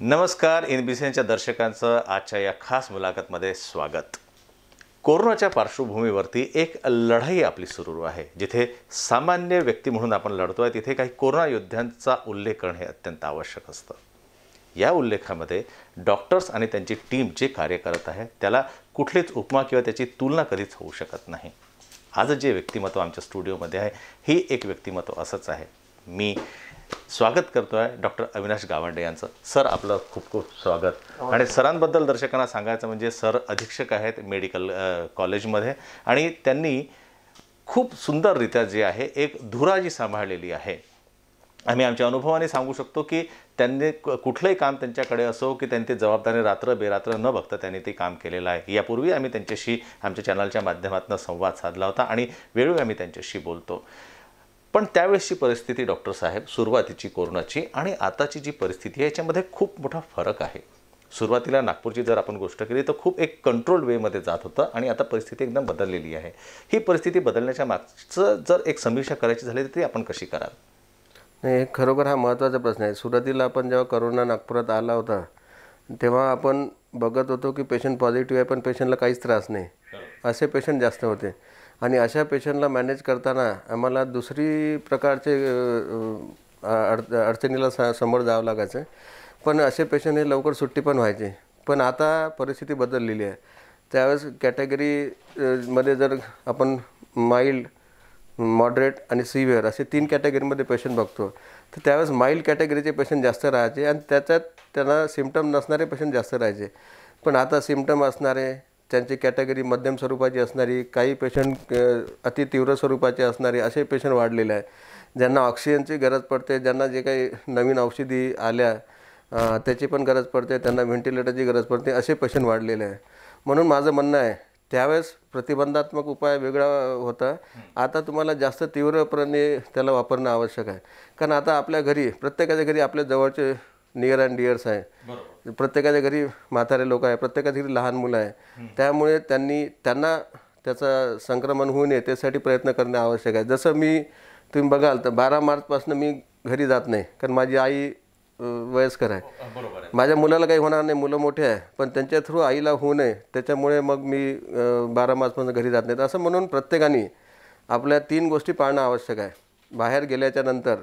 नमस्कार in B दर्शकांचं आजच्या या खास मुलाखतमध्ये स्वागत कोरोनाच्या पार्श्वभूमीवरती एक लढाई आपली सुरू आहे जिथे सामान्य व्यक्ती म्हणून आपण लढतो आहे तिथे काही कोरोना योद्ध्यांचा उल्लेख करणे अत्यंत आवश्यक असतं या उल्लेखामध्ये डॉक्टर्स आणि त्यांची टीम जे कार्य करत आहे त्याला कुठलीच उपमा किंवा त्याची तुलना कधीच होऊ शकत नाही आज जे व्यक्तिमत्व आमच्या स्टुडिओमध्ये आहे हे एक व्यक्तिमत्व असंच आहे मी स्वागत करतो आहे डॉक्टर अविनाश गावंडे यांचं सर आपलं खूप खूप स्वागत आणि सरांबद्दल दर्शकांना सांगायचं म्हणजे सर अधीक्षक आहेत मेडिकल कॉलेजमध्ये आणि त्यांनी खूप सुंदररित्या जे आहे एक धुरा जी सांभाळलेली आहे आम्ही आमच्या अनुभवाने सांगू शकतो की त्यांनी कुठलंही काम त्यांच्याकडे असो की त्यांनी ते जबाबदारी रात्र बेरात्र न बघता त्यांनी ते काम केलेलं आहे यापूर्वी आम्ही त्यांच्याशी आमच्या चॅनलच्या माध्यमातून संवाद साधला होता आणि वेळोवेळी आम्ही त्यांच्याशी बोलतो पण त्यावेळेसची परिस्थिती डॉक्टर साहेब सुरुवातीची कोरोनाची आणि आताची जी परिस्थिती आहे याच्यामध्ये खूप मोठा फरक आहे सुरुवातीला नागपूरची जर आपण गोष्ट केली तर खूप एक कंट्रोल वेमध्ये जात होतं आणि आता परिस्थिती एकदम बदललेली आहे ही परिस्थिती बदलण्याच्या मागचं जर एक समीक्षा करायची झाली तर ती आपण कशी कराल नाही खरोखर हा महत्त्वाचा प्रश्न आहे सुरुवातीला आपण जेव्हा करोना नागपुरात आला होता तेव्हा आपण बघत होतो की पेशंट पॉझिटिव्ह आहे पण पेशंटला काहीच त्रास नाही असे पेशंट जास्त होते आणि अशा पेशंटला मॅनेज करताना आम्हाला दुसरी प्रकारचे अड अडचणीला समोर जावं लागायचं पण असे पेशंट हे लवकर सुट्टी पण व्हायचे पण आता परिस्थिती बदललेली आहे त्यावेळेस कॅटेगरीमध्ये जर आपण माइल्ड मॉडरेट आणि सिव्हिअर असे तीन कॅटेगरीमध्ये पेशंट बघतो तर त्यावेळेस माइल्ड कॅटेगरीचे पेशंट जास्त राहायचे आणि त्याच्यात त्यांना सिमटम नसणारे पेशंट जास्त राहायचे पण आता सिमटम असणारे त्यांची कॅटेगरी मध्यम स्वरूपाची असणारी काही पेशंट अति तीव्र स्वरूपाचे असणारे असे पेशंट वाढलेले आहे ज्यांना ऑक्सिजनची गरज पडते ज्यांना जे काही नवीन औषधी आल्या त्याची पण गरज पडते त्यांना व्हेंटिलेटरची गरज पडते असे पेशंट वाढलेले आहे म्हणून माझं म्हणणं आहे त्यावेळेस प्रतिबंधात्मक उपाय वेगळा होता आता तुम्हाला जास्त तीव्रपणे त्याला वापरणं आवश्यक आहे कारण आता आपल्या घरी प्रत्येकाच्या घरी आपल्या जवळचे नियर अँड डिअर्स आहे प्रत्येकाच्या घरी म्हातारे लोक आहे प्रत्येकाच्या घरी लहान मुलं आहे त्यामुळे त्यांनी त्यांना त्याचं संक्रमण होऊ नये त्यासाठी प्रयत्न करणे आवश्यक आहे जसं मी तुम्ही बघाल तर बारा मार्चपासून मी घरी जात नाही कारण माझी आई वयस्कर हो, आहे माझ्या मुलाला काही होणार नाही मुलं मोठे आहे पण त्यांच्या थ्रू आईला होऊ नये त्याच्यामुळे मग मी बारा मार्चपर्यंत घरी जात नाही असं म्हणून प्रत्येकाने आपल्या तीन गोष्टी पाळणं आवश्यक आहे बाहेर गेल्याच्या नंतर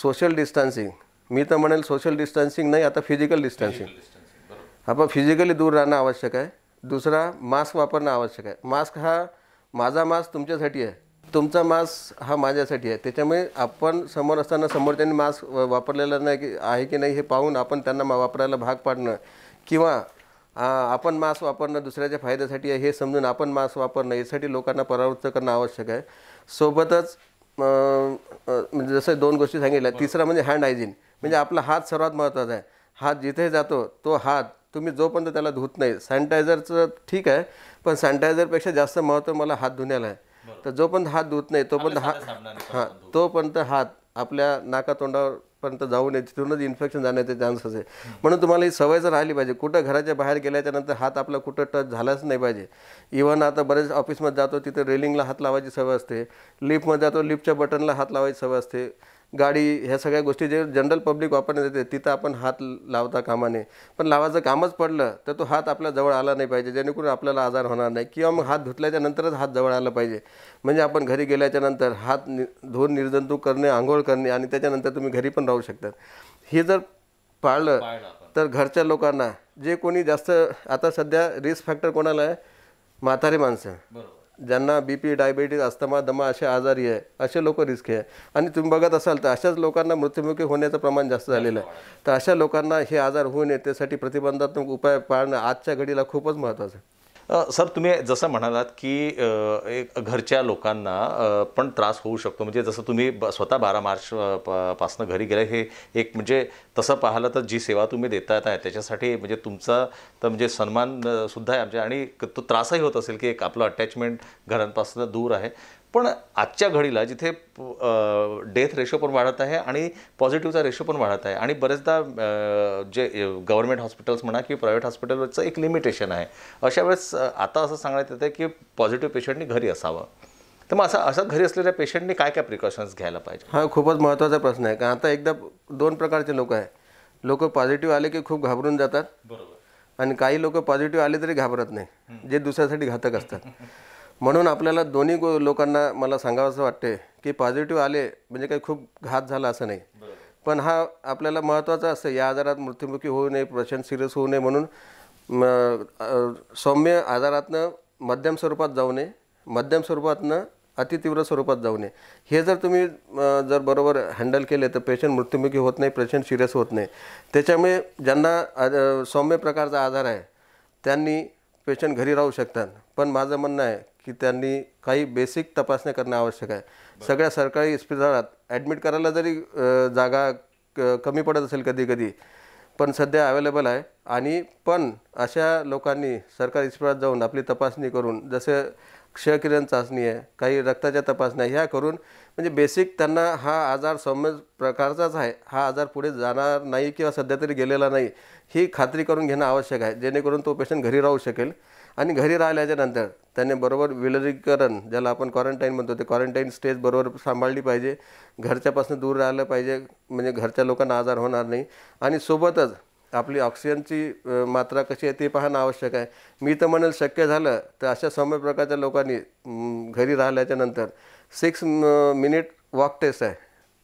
सोशल डिस्टन्सिंग मी तर म्हणेल सोशल डिस्टन्सिंग नाही आता फिजिकल डिस्टन्सिंग आपण फिजिकली दूर राहणं आवश्यक आहे दुसरा मास्क वापरणं आवश्यक आहे मास्क हा माझा मास्क तुमच्यासाठी आहे तुमचा मास्क हा माझ्यासाठी आहे त्याच्यामुळे आपण समोर असताना समोर त्यांनी मास्क वापरलेला नाही की आहे की नाही हे पाहून आपण त्यांना वापरायला भाग पाडणं किंवा आपण मास्क वापरणं दुसऱ्याच्या फायद्यासाठी आहे हे समजून आपण मास्क वापरणं यासाठी लोकांना परावृत्त करणं आवश्यक आहे सोबतच म्हणजे जसं दोन गोष्टी सांगितल्या तिसरा म्हणजे हँड हायजीन म्हणजे आपला हात सर्वात महत्त्वाचा आहे हात जिथे जातो तो हात तुम्ही जोपर्यंत त्याला धुत नाही सॅनिटायझरचं ठीक आहे पण सॅनिटायझरपेक्षा जास्त महत्त्व मला हात धुण्याला आहे तर जोपर्यंत हात धुत नाही तोपर्यंत हात हां तोपर्यंत हात आपल्या पर्यंत जाऊ नये तिथूनच इन्फेक्शन जाण्याचे चान्सेस आहे म्हणून तुम्हाला ही सवय जर राहिली पाहिजे कुठं घराच्या बाहेर गेल्याच्यानंतर हात आपला कुठं टच झालाच नाही पाहिजे इव्हन आता बरेच ऑफिसमध्ये जातो तिथे रेलिंगला हात लावायची सवय असते लिफ्टमध्ये जातो लिफ्टच्या बटनला हात लावायची सवय असते गाडी ह्या सगळ्या गोष्टी जे जनरल पब्लिक वापरण्यात येते तिथं आपण हात लावता कामा नये पण लावायचं कामच पडलं तर तो हात आपल्या जवळ आला नाही पाहिजे जेणेकरून आपल्याला आजार होणार नाही किंवा मग हात धुतल्याच्यानंतरच हात जवळ आला पाहिजे म्हणजे आपण घरी गेल्याच्या नंतर हात नि धुवून निर्जंतू करणे आंघोळ करणे आणि त्याच्यानंतर तुम्ही घरी पण राहू शकता हे जर पाळलं तर घरच्या लोकांना जे कोणी जास्त आता सध्या रिस्क फॅक्टर कोणाला आहे म्हातारे माणसं ज्यांना बी पी डायबेटीज अस्थमा दमा असे आजारी आहे असे लोक रिस्क आहे आणि तुम्ही बघत असाल तर अशाच लोकांना मृत्युमुखी होण्याचं प्रमाण जास्त झालेलं आहे तर अशा लोकांना हे आजार होऊ नये त्यासाठी प्रतिबंधात्मक उपाय पाळणं आजच्या घडीला खूपच महत्त्वाचं आहे सर तुम्ही जसं म्हणालात की एक घरच्या लोकांना पण त्रास होऊ शकतो म्हणजे जसं तुम्ही स्वतः बारा मार्च पासनं घरी गेले हे एक म्हणजे तसं पाहिलं तर जी सेवा तुम्ही देता आहे त्याच्यासाठी म्हणजे तुमचा तर म्हणजे सन्मानसुद्धा आहे आमच्या आणि तो त्रासही होत असेल की एक आपलं अटॅचमेंट घरांपासून दूर आहे पण आजच्या घडीला जिथे डेथ रेशो पण वाढत आहे आणि पॉझिटिव्हचा रेशो पण वाढत आहे आणि बरेचदा जे गव्हर्नमेंट हॉस्पिटल्स म्हणा की प्रायव्हेट हॉस्पिटलचं एक लिमिटेशन आहे अशा वेळेस आता असं सांगण्यात येतं की पॉझिटिव्ह पेशंटनी घरी असावं तर मग असं असं घरी असलेल्या पेशंटनी काय काय प्रिकॉशन्स घ्यायला पाहिजे हा खूपच महत्त्वाचा प्रश्न आहे कारण आता एकदा दोन प्रकारचे लोक आहे लोक पॉझिटिव्ह आले की खूप घाबरून जातात बरोबर आणि काही लोक पॉझिटिव्ह आले तरी घाबरत नाही जे दुसऱ्यासाठी घातक असतात म्हणून आपल्याला दोन्ही गो लोकांना मला सांगावं असं वाटते की पॉझिटिव्ह आले म्हणजे काही खूप घात झाला असं नाही पण हा आपल्याला महत्त्वाचा असतं या आजारात मृत्युमुखी होऊ नये प्रचंड सिरियस होऊ नये म्हणून सौम्य आजारातनं मध्यम स्वरूपात जाऊ नये मध्यम स्वरूपातनं अतितीव्र स्वरूपात जाऊ नये हे जर तुम्ही जर बरोबर हँडल केले तर पेशंट मृत्युमुखी होत नाही पेशंट सिरियस होत नाही त्याच्यामुळे ज्यांना सौम्य प्रकारचा आजार आहे त्यांनी पेशंट घरी राहू शकतात पण माझं म्हणणं आहे की त्यांनी काही बेसिक तपासण्या करणं आवश्यक आहे सगळ्या सरकारी इस्पितळात ॲडमिट करायला जरी जागा कमी पडत असेल कधी कधी पण सध्या अवेलेबल आहे आणि पण अशा लोकांनी सरकारी इस्पितळात जाऊन आपली तपासणी करून जसे क्षयकिरण चाचणी आहे काही रक्ताच्या तपासण्या ह्या करून म्हणजे बेसिक त्यांना हा आजार सौम्य प्रकारचाच आहे हा आजार पुढे जाणार नाही किंवा सध्या तरी गेलेला नाही ही खात्री करून घेणं आवश्यक आहे जेणेकरून तो पेशंट घरी राहू शकेल आणि घरी राहिल्याच्या नंतर त्याने बरोबर विलगीकरण ज्याला आपण क्वारंटाईन म्हणतो ते क्वारंटाईन स्टेज बरोबर सांभाळली पाहिजे घरच्यापासून दूर राहिलं पाहिजे म्हणजे घरच्या लोकांना आजार होणार नाही आणि सोबतच आपली ऑक्सिजनची मात्रा कशी आहे ते पाहणं आवश्यक आहे मी तर म्हणेल शक्य झालं तर अशा सौम्य प्रकारच्या लोकांनी घरी राहिल्याच्या नंतर सिक्स मिनिट वॉक टेस्ट आहे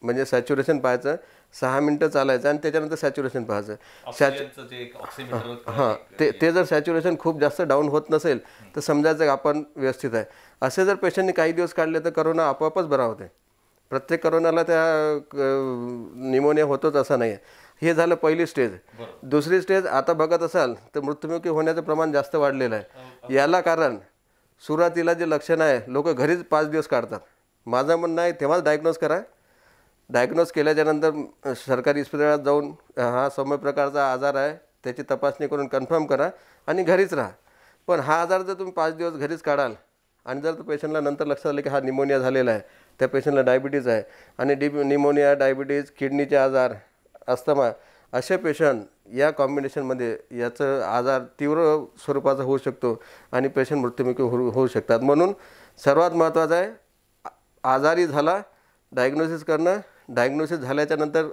म्हणजे सॅच्युरेशन पाहायचं सहा मिनटं चालायचं आणि त्याच्यानंतर सॅच्युरेशन पाहायचं सॅच हां ते ते जर सॅच्युरेशन खूप जास्त डाऊन होत नसेल तर समजायचं आपण व्यवस्थित आहे असे जर पेशंटनी काही दिवस काढले तर करोना आपोआपच बरा होते प्रत्येक करोनाला त्या निमोनिया होतोच असा नाही आहे हे झालं पहिली स्टेज दुसरी स्टेज आता बघत असाल तर मृत्युमुखी होण्याचं प्रमाण जास्त वाढलेलं आहे याला कारण सुरुवातीला जे लक्षण आहे लोक घरीच पाच दिवस काढतात माझं म्हणणं आहे तेव्हाच डायग्नोज करा डायग्नोज केल्याच्यानंतर सरकारी इस्पितळात जाऊन हा सौम्य प्रकारचा आजार आहे त्याची तपासणी करून कन्फर्म करा आणि घरीच राहा पण हा आजार जर तुम्ही पाच दिवस घरीच काढाल आणि जर तो पेशंटला नंतर लक्षात आलं की हा निमोनिया झालेला आहे त्या पेशंटला डायबिटीज आहे आणि डिब निमोनिया डायबिटीज किडनीचे आजार अस्थमा असे पेशंट या कॉम्बिनेशनमध्ये याचं आजार तीव्र स्वरूपाचा होऊ शकतो आणि पेशंट मृत्युमुखी होऊ होऊ शकतात म्हणून सर्वात महत्त्वाचं आहे आजारी झाला डायग्नोसिस करणं डायग्नोसिस झाल्याच्यानंतर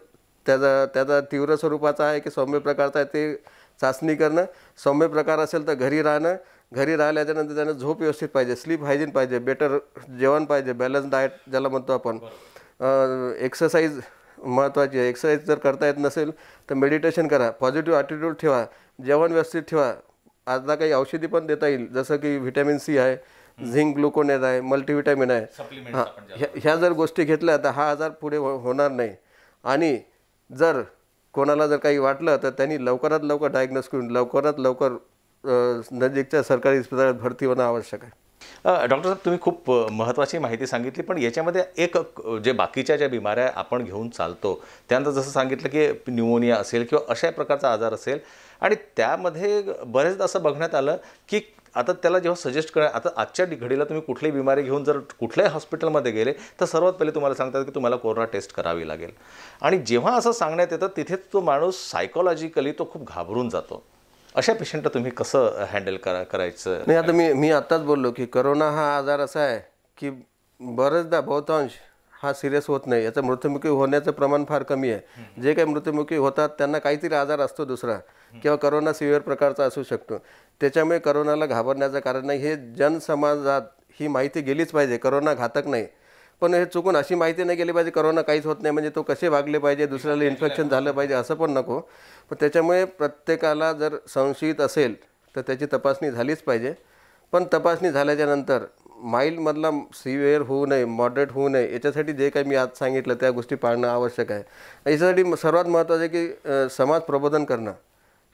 त्याचा त्याचा तीव्र स्वरूपाचा आहे की सौम्य प्रकारचा आहे ते चाचणी करणं सौम्य प्रकार असेल तर घरी राहणं घरी राहिल्याच्यानंतर त्यानं झोप व्यवस्थित पाहिजे स्लीप हायजीन पाहिजे बेटर जेवण पाहिजे बॅलन्स डाएट ज्याला म्हणतो आपण एक्सरसाइज महत्त्वाची आहे एक्सरसाइज जर करता येत नसेल तर मेडिटेशन करा पॉझिटिव्ह ॲटिट्यूड ठेवा जेवण व्यवस्थित ठेवा आजला काही औषधी पण देता येईल जसं की व्हिटॅमिन सी आहे झिंक ग्लुकोनेज आहे मल्टीव्हिटॅमिन आहे हां ह्या ह्या जर गोष्टी घेतल्या तर हा आजार पुढे हो, होणार नाही आणि जर कोणाला जर काही वाटलं तर त्यांनी लवकरात लवकर डायग्नोस करून लवकरात लवकर नजीकच्या सरकारी इस्पितळात भरती होणं आवश्यक आहे डॉक्टर साहेब तुम्ही खूप महत्त्वाची माहिती सांगितली पण याच्यामध्ये एक जे बाकीच्या ज्या बिमाऱ्या आपण घेऊन चालतो त्यानंतर जसं सांगितलं की न्यूमोनिया असेल किंवा अशा प्रकारचा आजार असेल आणि त्यामध्ये बरेचदा असं बघण्यात आलं की आता त्याला जेव्हा सजेस्ट करा आता आजच्या घडीला तुम्ही कुठलीही बिमारी घेऊन जर कुठल्याही हॉस्पिटलमध्ये गेले तर सर्वात पहिले तुम्हाला सांगतात की तुम्हाला कोरोना टेस्ट करावी लागेल आणि जेव्हा असं सांगण्यात येतं तिथेच तो माणूस सायकोलॉजिकली तो खूप घाबरून जातो अशा पेशंटला तुम्ही कसं हँडल करा करायचं नाही आता मी मी आत्ताच बोललो की करोना हा आजार असा आहे की बरेचदा बहुतांश हा सिरियस होत नाही याचं मृत्युमुखी होण्याचं प्रमाण फार कमी आहे जे काही मृत्युमुखी होतात त्यांना काहीतरी आजार असतो दुसरा किंवा करोना सिव्हिअर प्रकारचा असू शकतो त्याच्यामुळे करोनाला घाबरण्याचं कारण नाही हे जनसमाजात ही माहिती गेलीच पाहिजे करोना घातक नाही पण हे चुकून अशी माहिती नाही गेली पाहिजे करोना काहीच होत नाही म्हणजे तो कसे वागले पाहिजे दुसऱ्याला इन्फेक्शन झालं पाहिजे असं पण नको पण त्याच्यामुळे प्रत्येकाला जर संशयित असेल तर त्याची तपासणी झालीच पाहिजे पण तपासणी झाल्याच्यानंतर माईलमधला सिव्हिअर होऊ नये मॉडरेट होऊ नये याच्यासाठी जे काही मी आज सांगितलं त्या गोष्टी पाळणं आवश्यक आहे याच्यासाठी सर्वात महत्त्वाचं आहे की समाज प्रबोधन करणं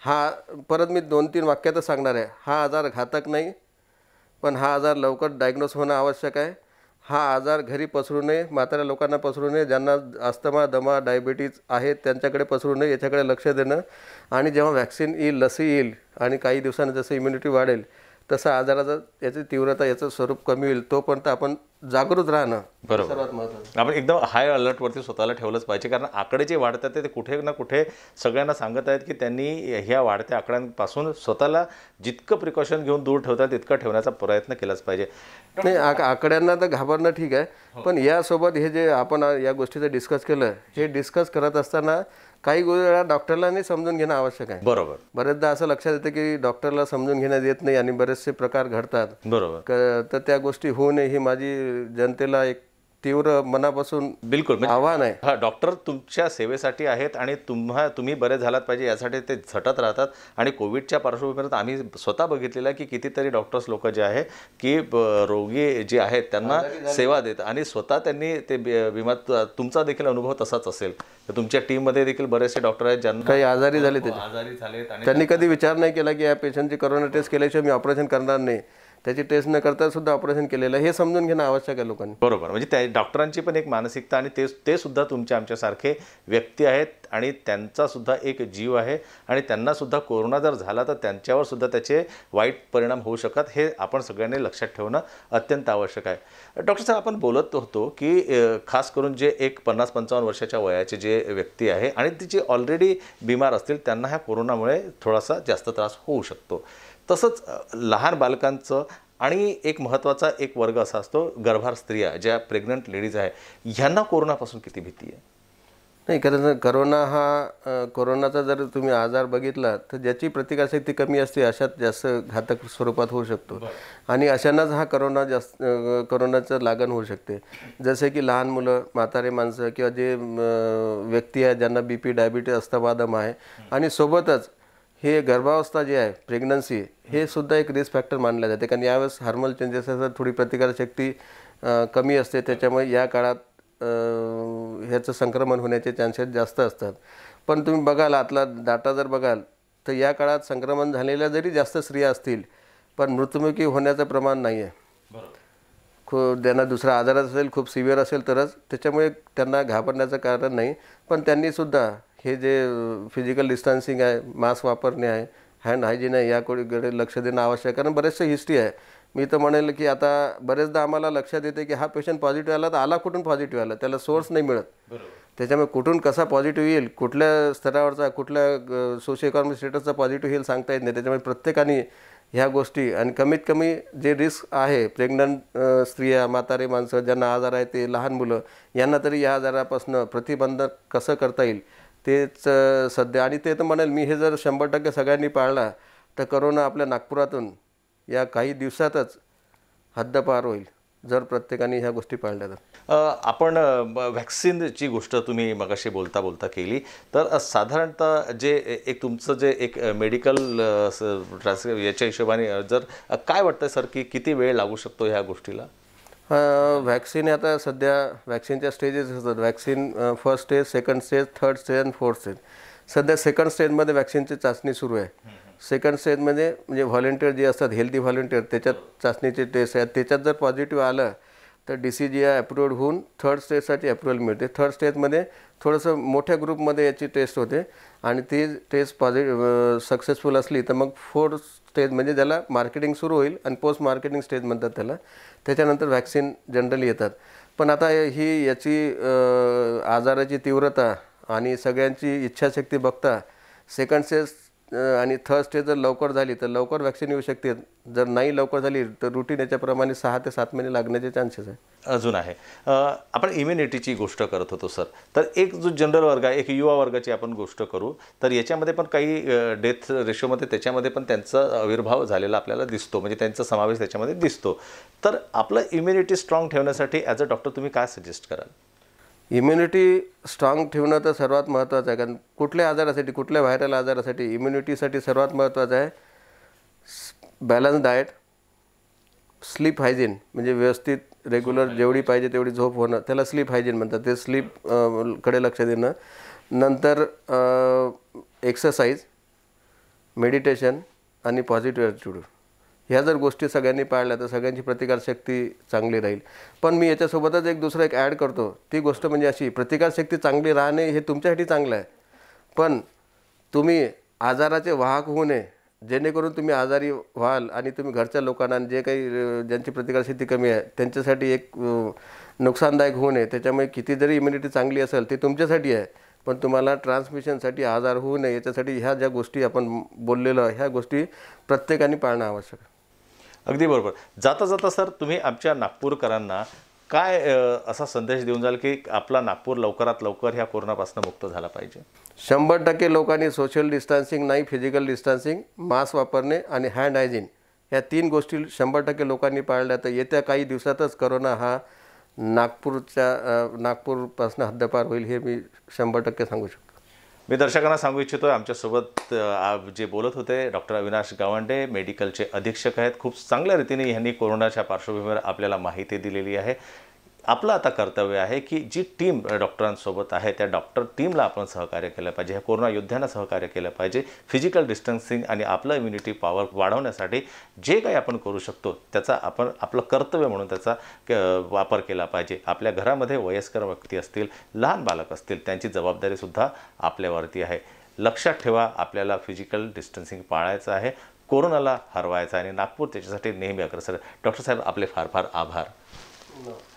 हा परत मी दोन तीन वाक्यातच सांगणार आहे हा आजार घातक नाही पण हा आजार लवकर डायग्नोस होणं आवश्यक आहे हा आजार घरी पसरू नये म्हाताऱ्या लोकांना पसरू नये ज्यांना अस्थमा दमा डायबिटीज आहेत त्यांच्याकडे पसरू नये याच्याकडे लक्ष देणं आणि जेव्हा व्हॅक्सिन येईल लसी येईल आणि काही दिवसांनी जसं इम्युनिटी वाढेल तसा आजाराचा याची तीव्रता याचं स्वरूप कमी होईल तोपर्यंत आपण जागृत राहणं बरोबर सर्वात आपण एकदम हाय अलर्टवरती स्वतःला ठेवलंच पाहिजे कारण आकडे जे वाढतात ते कुठे ना कुठे सगळ्यांना सांगत आहेत की त्यांनी ह्या वाढत्या आकड्यांपासून स्वतःला जितकं प्रिकॉशन घेऊन दूर ठेवतात तितकं ठेवण्याचा प्रयत्न केलाच पाहिजे नाही आकड्यांना तर घाबरणं ठीक आहे हो. पण यासोबत हे जे आपण या गोष्टीचं डिस्कस केलं हे डिस्कस करत असताना काही वेळा डॉक्टरला नाही समजून घेणं आवश्यक आहे बरोबर बरेचदा असं लक्षात येतं की डॉक्टरला समजून घेण्यात येत नाही आणि बरेचसे प्रकार घडतात बरोबर तर त्या गोष्टी होऊ नये ही माझी जनतेला एक तीव्र मनापासून बिलकुल म्हणजे आव्हान आहे हा डॉक्टर तुमच्या सेवेसाठी आहेत आणि तुम्हा तुम्ही बरे झालात पाहिजे यासाठी ते झटत राहतात आणि कोविडच्या पार्श्वभूमीवर आम्ही स्वतः बघितलेलं आहे की कितीतरी डॉक्टर्स लोक जे आहे की रोगी जे आहेत त्यांना सेवा देत आणि स्वतः त्यांनी ते विमा तुमचा देखील अनुभव तसाच असेल तुमच्या टीममध्ये देखील बरेचसे डॉक्टर आहेत ज्यांना काही आजारी झाले हो, आजारी झाले त्यांनी कधी विचार नाही केला की या पेशंटची करोना टेस्ट केल्याशिवाय मी ऑपरेशन करणार नाही त्याची टेस्ट न करता सुद्धा ऑपरेशन केलेलं हे समजून घेणं आवश्यक आहे लोकांनी बरोबर म्हणजे त्या डॉक्टरांची पण एक मानसिकता आणि ते ते सुद्धा तुमच्या आमच्यासारखे व्यक्ती आहेत आणि त्यांचा सुद्धा एक जीव आहे आणि त्यांना सुद्धा कोरोना जर झाला तर त्यांच्यावर सुद्धा त्याचे वाईट परिणाम होऊ शकतात हे आपण सगळ्यांनी लक्षात ठेवणं अत्यंत आवश्यक आहे डॉक्टर साहेब आपण बोलत होतो की खास करून जे एक पन्नास पंचावन्न वर्षाच्या वयाचे जे व्यक्ती आहे आणि ती जे ऑलरेडी बिमार असतील त्यांना ह्या कोरोनामुळे थोडासा जास्त त्रास होऊ शकतो तसंच लहान बालकांचं आणि एक महत्त्वाचा एक वर्ग असा असतो गर्भार स्त्रिया ज्या प्रेग्नंट लेडीज आहे ह्यांना कोरोनापासून किती भीती आहे नाही कारण करोना हा कोरोनाचा जर तुम्ही आजार बघितला तर ज्याची प्रतिकारशक्ती कमी असते अशात जास्त घातक स्वरूपात होऊ शकतो आणि अशांनाच हा करोना जास्त करोनाचं लागण होऊ शकते जसे की लहान मुलं म्हातारे माणसं किंवा जे व्यक्ती आहे ज्यांना बी पी डायबिटीस अस्थवादम आहे आणि सोबतच हे गर्भावस्था जी आहे प्रेग्नन्सी हे सुद्धा एक रिस्क फॅक्टर मानलं जाते कारण यावेळेस हार्मोनल चेंजेस असतात थोडी प्रतिकारशक्ती कमी असते त्याच्यामुळे या काळात ह्याचं संक्रमण होण्याचे चान्सेस जास्त असतात पण तुम्ही बघाल आतला डाटा जर बघाल तर या काळात संक्रमण झालेल्या जरी जास्त स्त्रिया असतील पण मृत्युमुखी होण्याचं प्रमाण नाही आहे खूप त्यांना दुसरा आजार असेल खूप सिव्हिअर असेल तरच त्याच्यामुळे त्यांना घाबरण्याचं कारण नाही पण त्यांनीसुद्धा हे जे फिजिकल डिस्टन्सिंग आहे मास्क वापरणे आहे हँड हायजीन आहे याकडे लक्ष देणं आवश्यक आहे कारण बरेचसे हिस्ट्री आहे मी तर म्हणेल की आता बरेचदा आम्हाला लक्षात येते की हा पेशंट पॉझिटिव्ह आला तर आला कुठून पॉझिटिव्ह आला त्याला सोर्स नाही मिळत त्याच्यामुळे कुठून कसा पॉझिटिव्ह येईल कुठल्या स्तरावरचा कुठल्या सोशो इकॉनॉमिक स्टेटसचा पॉझिटिव्ह येईल सांगता येत नाही त्याच्यामुळे प्रत्येकाने ह्या गोष्टी आणि कमीत कमी जे रिस्क आहे प्रेग्नंट स्त्रिया म्हातारे माणसं ज्यांना आजार आहे ते लहान मुलं यांना तरी या आजारापासून प्रतिबंध कसं करता येईल तेच सध्या आणि ते तर म्हणेल मी हे जर शंभर टक्के सगळ्यांनी पाळला तर करोना आपल्या नागपुरातून या काही दिवसातच हद्दपार होईल जर प्रत्येकाने ह्या गोष्टी पाळल्या तर आपण व्हॅक्सिनची गोष्ट तुम्ही मगाशी बोलता बोलता केली तर साधारणतः जे एक तुमचं जे एक मेडिकल याच्या हिशोबाने जर काय वाटतं सर की किती वेळ लागू शकतो ह्या गोष्टीला वैक्सीन आता सध्या वॅक्सिनच्या स्टेजेस असतात vaccine first stage second stage third stage आणि फोर्थ स्टेज सध्या सेकंड स्टेजमध्ये व्हॅक्सिनची चाचणी सुरू आहे सेकंड स्टेजमध्ये म्हणजे व्हॉलेंटियर जे असतात हेल्दी व्हॉलेंटियर त्याच्यात चाचणीचे टेस्ट आहेत त्याच्यात जर पॉझिटिव्ह आलं तर D C G I approved होऊन थर्ड स्टेजसाठी अप्रुव्हल मिळते थर्ड स्टेजमध्ये थोडंसं मोठ्या ग्रुपमध्ये याची टेस्ट होते आणि ती टेस्ट पॉझिटिव्ह सक्सेसफुल असली तर मग फोर्थ स्टेज म्हणजे त्याला मार्केटिंग सुरू होईल आणि पोस्ट मार्केटिंग स्टेज म्हणतात त्याला त्याच्यानंतर व्हॅक्सिन जनरली येतात पण आता ही याची आजाराची तीव्रता आणि सगळ्यांची इच्छाशक्ती बघता सेकंड स्टेज आणि थर्ड स्टेज जर लवकर झाली तर लवकर वॅक्सिन येऊ शकते जर नाही लवकर झाली तर रुटीन याच्याप्रमाणे सहा ते सात महिने लागण्याचे चान्सेस आहे अजून आहे आपण इम्युनिटीची गोष्ट करत होतो सर तर एक जो जनरल वर्ग आहे एक युवा वर्गाची आपण गोष्ट करू तर याच्यामध्ये पण काही डेथ रेशोमध्ये त्याच्यामध्ये पण त्यांचा आविर्भाव झालेला आपल्याला दिसतो म्हणजे त्यांचा समावेश त्याच्यामध्ये दिसतो तर आपलं इम्युनिटी स्ट्रॉंग ठेवण्यासाठी ॲज अ डॉक्टर तुम्ही काय सजेस्ट कराल इम्युनिटी स्ट्रॉंग ठेवणं तर सर्वात महत्त्वाचं आहे कारण कुठल्या आजारासाठी कुठल्या व्हायरल आजारासाठी इम्युनिटीसाठी सर्वात महत्त्वाचं आहे बॅलन्स डाएट स्लीप हायजीन म्हणजे व्यवस्थित रेग्युलर जेवढी पाहिजे तेवढी झोप होणं त्याला स्लीप हायजीन म्हणतात ते स्लीप कडे लक्ष देणं नंतर एक्सरसाइज मेडिटेशन आणि पॉझिटिव्ह ॲटिट्यूड ह्या जर गोष्टी सगळ्यांनी पाळल्या तर सगळ्यांची प्रतिकारशक्ती चांगली राहील पण मी याच्यासोबतच एक दुसरं एक ॲड करतो ती गोष्ट म्हणजे अशी प्रतिकारशक्ती चांगली राहणे हे तुमच्यासाठी चांगलं आहे पण तुम्ही आजाराचे वाहक होऊ नये जेणेकरून तुम्ही आजारी व्हाल आणि तुम्ही घरच्या लोकांना जे काही ज्यांची प्रतिकारशक्ती कमी आहे त्यांच्यासाठी एक नुकसानदायक होऊ नये त्याच्यामुळे किती जरी इम्युनिटी चांगली असेल ती तुमच्यासाठी आहे पण तुम्हाला ट्रान्समिशनसाठी आजार होऊ नये याच्यासाठी ह्या ज्या गोष्टी आपण बोललेलो आहे ह्या गोष्टी प्रत्येकाने पाळणं आवश्यक अगदी बरोबर जाता जाता सर तुम्ही आमच्या नागपूरकरांना काय असा संदेश देऊन जाल की आपला नागपूर लवकरात लवकर ह्या कोरोनापासून मुक्त झाला पाहिजे शंभर टक्के लोकांनी सोशल डिस्टन्सिंग नाही फिजिकल डिस्टन्सिंग मास्क वापरणे आणि हँड हायजीन ह्या तीन गोष्टी शंभर टक्के लोकांनी पाळल्या तर येत्या काही दिवसातच करोना हा नागपूरच्या नागपूरपासून हद्दपार होईल हे मी शंभर टक्के सांगू शकतो मी दर्शकांना सांगू इच्छितो आमच्यासोबत जे बोलत होते डॉक्टर अविनाश गावंडे मेडिकलचे अधीक्षक आहेत खूप चांगल्या रीतीने यांनी कोरोनाच्या पार्श्वभूमीवर आपल्याला माहिती दिलेली आहे आपलं आता कर्तव्य आहे की जी टीम डॉक्टरांसोबत आहे त्या डॉक्टर टीमला आपण सहकार्य केलं पाहिजे ह्या कोरोना योद्ध्यांना सहकार्य केलं पाहिजे फिजिकल डिस्टन्सिंग आणि आपलं इम्युनिटी पॉवर वाढवण्यासाठी जे काही आपण करू शकतो त्याचा आपण आपलं कर्तव्य म्हणून त्याचा वापर केला पाहिजे आपल्या घरामध्ये वयस्कर व्यक्ती असतील लहान बालक असतील त्यांची जबाबदारीसुद्धा आपल्यावरती आहे लक्षात ठेवा आपल्याला फिजिकल डिस्टन्सिंग पाळायचं आहे कोरोनाला आहे आणि नागपूर त्याच्यासाठी नेहमी अग्रसर डॉक्टर साहेब आपले फार फार आभार